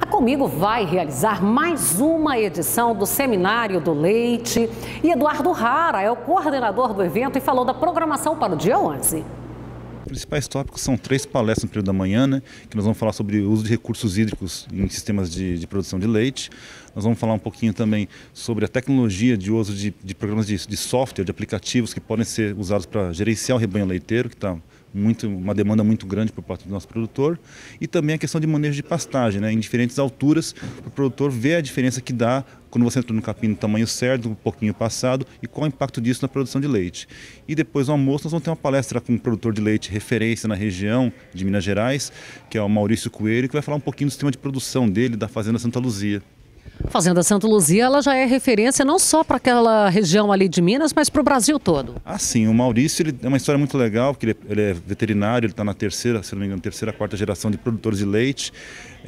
A tá Comigo vai realizar mais uma edição do Seminário do Leite. E Eduardo Rara é o coordenador do evento e falou da programação para o dia 11. Os principais tópicos são três palestras no período da manhã, né, que nós vamos falar sobre o uso de recursos hídricos em sistemas de, de, produção de leite. Nós vamos falar um pouquinho também sobre a tecnologia de uso de, de programas de, de software, de aplicativos que podem ser usados para gerenciar o rebanho leiteiro, que está muito, uma demanda muito grande por parte do nosso produtor, e também a questão de manejo de pastagem, né? em diferentes alturas, para o produtor ver a diferença que dá quando você entra no capim no tamanho certo, um pouquinho passado, e qual é o impacto disso na produção de leite. E depois do almoço nós vamos ter uma palestra com um produtor de leite referência na região de Minas Gerais, que é o Maurício Coelho, que vai falar um pouquinho do sistema de produção dele, da Fazenda Santa Luzia. Fazenda Santa Luzia ela já é referência não só para aquela região ali de Minas, mas para o Brasil todo. Ah, sim. O Maurício ele, é uma história muito legal, porque ele, é, ele é veterinário, ele está na terceira, se não me engano, terceira, quarta geração de produtores de leite.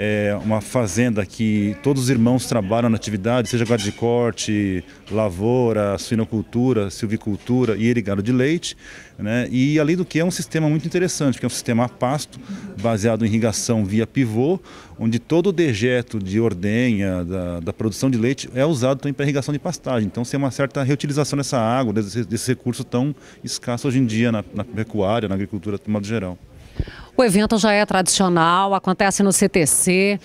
É uma fazenda que todos os irmãos trabalham na atividade, seja guarda de corte, lavoura, suinocultura, silvicultura e irrigado de leite. Né? E além do que é um sistema muito interessante, porque é um sistema a pasto, baseado em irrigação via pivô, onde todo o dejeto de ordenha, da, da produção de leite é usado também para irrigação de pastagem. Então, tem uma certa reutilização dessa água, desse, desse recurso tão escasso hoje em dia na, na pecuária, na agricultura de modo geral. O evento já é tradicional, acontece no CTC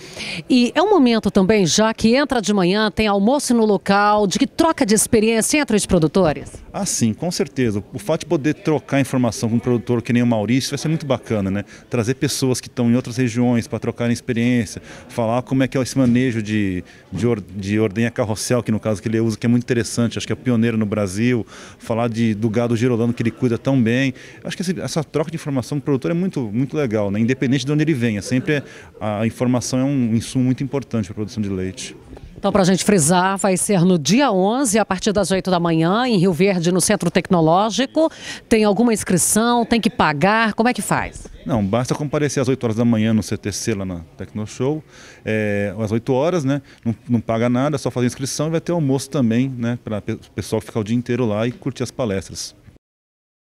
e é um momento também, já que entra de manhã, tem almoço no local, de que troca de experiência entre os produtores? Ah, sim, com certeza. O fato de poder trocar informação com um produtor que nem o Maurício vai ser muito bacana, né? Trazer pessoas que estão em outras regiões para trocarem experiência, falar como é que é esse manejo de, de, or, de ordenha carrossel, que no caso que ele usa, que é muito interessante, acho que é pioneiro no Brasil, falar de, do gado girolando que ele cuida tão bem. Acho que essa, essa troca de informação com o produtor é muito, muito legal legal, né? independente de onde ele venha. Sempre é, a informação é um insumo muito importante para a produção de leite. Então, para a gente frisar, vai ser no dia 11, a partir das 8 da manhã, em Rio Verde, no Centro Tecnológico. Tem alguma inscrição? Tem que pagar? Como é que faz? Não, basta comparecer às 8 horas da manhã no CTC, lá na Tecnoshow, é, às 8 horas, né? Não, não paga nada, é só fazer inscrição e vai ter almoço também, né? Para o pessoal ficar o dia inteiro lá e curtir as palestras.